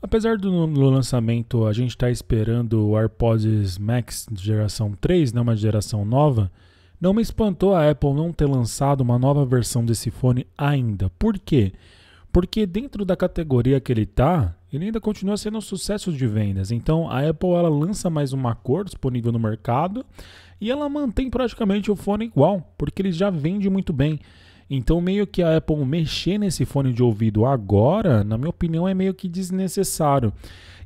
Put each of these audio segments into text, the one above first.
Apesar do, lançamento, a gente está esperando o AirPods Max de geração 3, né, uma geração nova. Não me espantou a Apple não ter lançado uma nova versão desse fone ainda. Por quê? Porque dentro da categoria que ele está, ele ainda continua sendo um sucesso de vendas. Então a Apple ela lança mais uma cor disponível no mercado e ela mantém praticamente o fone igual, porque ele já vende muito bem. Então, meio que a Apple mexer nesse fone de ouvido agora, na minha opinião, é meio que desnecessário.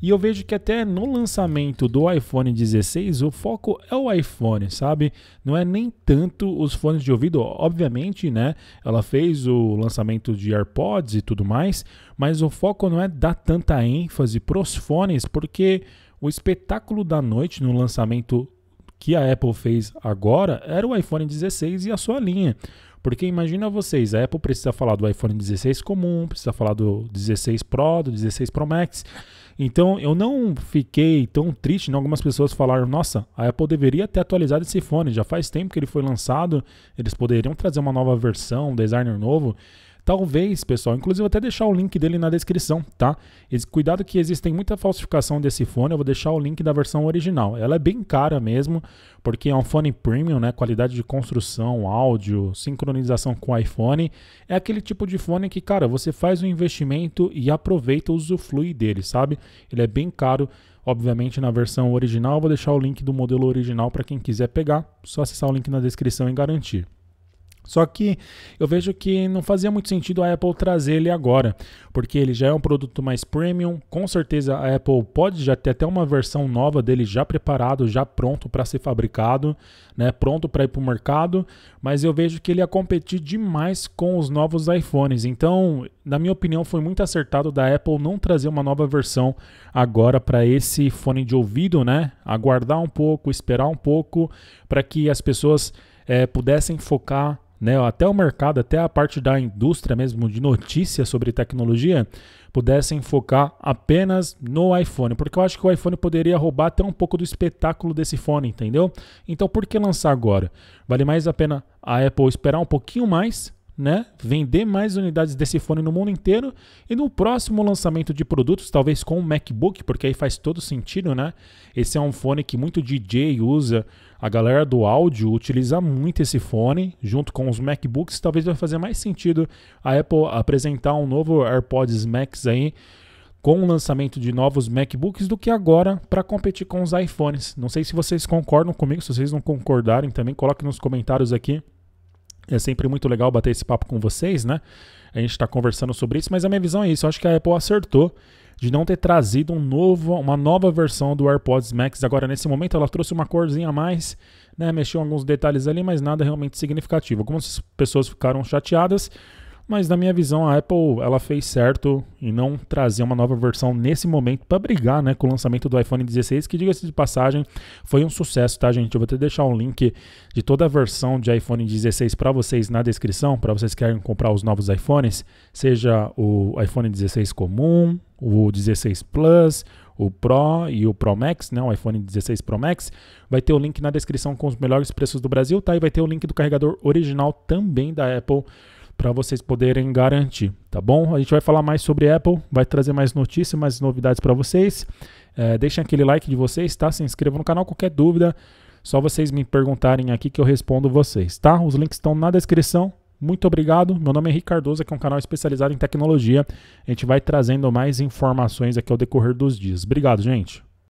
E eu vejo que até no lançamento do iPhone 16, o foco é o iPhone, sabe? Não é nem tanto os fones de ouvido, obviamente, né? Ela fez o lançamento de AirPods e tudo mais, mas o foco não é dar tanta ênfase pros fones, porque o espetáculo da noite no lançamento que a Apple fez agora era o iPhone 16 e a sua linha. Porque imagina vocês, a Apple precisa falar do iPhone 16 comum, precisa falar do 16 Pro, do 16 Pro Max. Então eu não fiquei tão triste, em algumas pessoas falaram, nossa, a Apple deveria ter atualizado esse fone, já faz tempo que ele foi lançado, eles poderiam trazer uma nova versão, um designer novo. Talvez, pessoal, inclusive vou até deixar o link dele na descrição, tá? cuidado que existem muita falsificação desse fone, eu vou deixar o link da versão original. Ela é bem cara mesmo, porque é um fone premium, né? Qualidade de construção, áudio, sincronização com o iPhone. É aquele tipo de fone que, cara, você faz um investimento e aproveita, usufrui dele, sabe? Ele é bem caro, obviamente, na versão original. Eu vou deixar o link do modelo original para quem quiser pegar. Só acessar o link na descrição e garantir. Só que eu vejo que não fazia muito sentido a Apple trazer ele agora, porque ele já é um produto mais premium. Com certeza a Apple pode já ter até uma versão nova dele já preparado, já pronto para ser fabricado, né, pronto para ir para o mercado. Mas eu vejo que ele ia competir demais com os novos iPhones. Então, na minha opinião, foi muito acertado da Apple não trazer uma nova versão agora para esse fone de ouvido, né? Aguardar um pouco, esperar um pouco para que as pessoas é, pudessem focar né, até o mercado, até a parte da indústria mesmo de notícias sobre tecnologia, pudessem focar apenas no iPhone, porque eu acho que o iPhone poderia roubar até um pouco do espetáculo desse fone, entendeu? Então por que lançar agora? Vale mais a pena a Apple esperar um pouquinho mais né? Vender mais unidades desse fone no mundo inteiro e no próximo lançamento de produtos, talvez com o MacBook, porque aí faz todo sentido, né? Esse é um fone que muito DJ usa, a galera do áudio utiliza muito esse fone, junto com os MacBooks, talvez vai fazer mais sentido a Apple apresentar um novo AirPods Max aí com o lançamento de novos MacBooks do que agora para competir com os iPhones. Não sei se vocês concordam comigo, se vocês não concordarem também, coloquem nos comentários aqui é sempre muito legal bater esse papo com vocês, né? A gente está conversando sobre isso, mas a minha visão é isso. Eu acho que a Apple acertou de não ter trazido um novo, uma nova versão do AirPods Max. Agora, nesse momento, ela trouxe uma corzinha a mais, né? Mexeu alguns detalhes ali, mas nada realmente significativo. Algumas pessoas ficaram chateadas, mas na minha visão, a Apple ela fez certo em não trazer uma nova versão nesse momento para brigar né, com o lançamento do iPhone 16, que diga-se de passagem, foi um sucesso, tá, gente? Eu vou até deixar um link de toda a versão de iPhone 16 para vocês na descrição, para vocês que querem comprar os novos iPhones, seja o iPhone 16 comum, o 16 Plus, o Pro e o Pro Max, né, o iPhone 16 Pro Max, vai ter o link na descrição com os melhores preços do Brasil, tá? E vai ter o link do carregador original também da Apple para vocês poderem garantir, tá bom? A gente vai falar mais sobre Apple, vai trazer mais notícias, mais novidades para vocês. É, deixem aquele like de vocês, tá? Se inscrevam no canal, qualquer dúvida, só vocês me perguntarem aqui que eu respondo vocês, tá? Os links estão na descrição. Muito obrigado. Meu nome é Ricardoso, aqui é um canal especializado em tecnologia. A gente vai trazendo mais informações aqui ao decorrer dos dias. Obrigado, gente.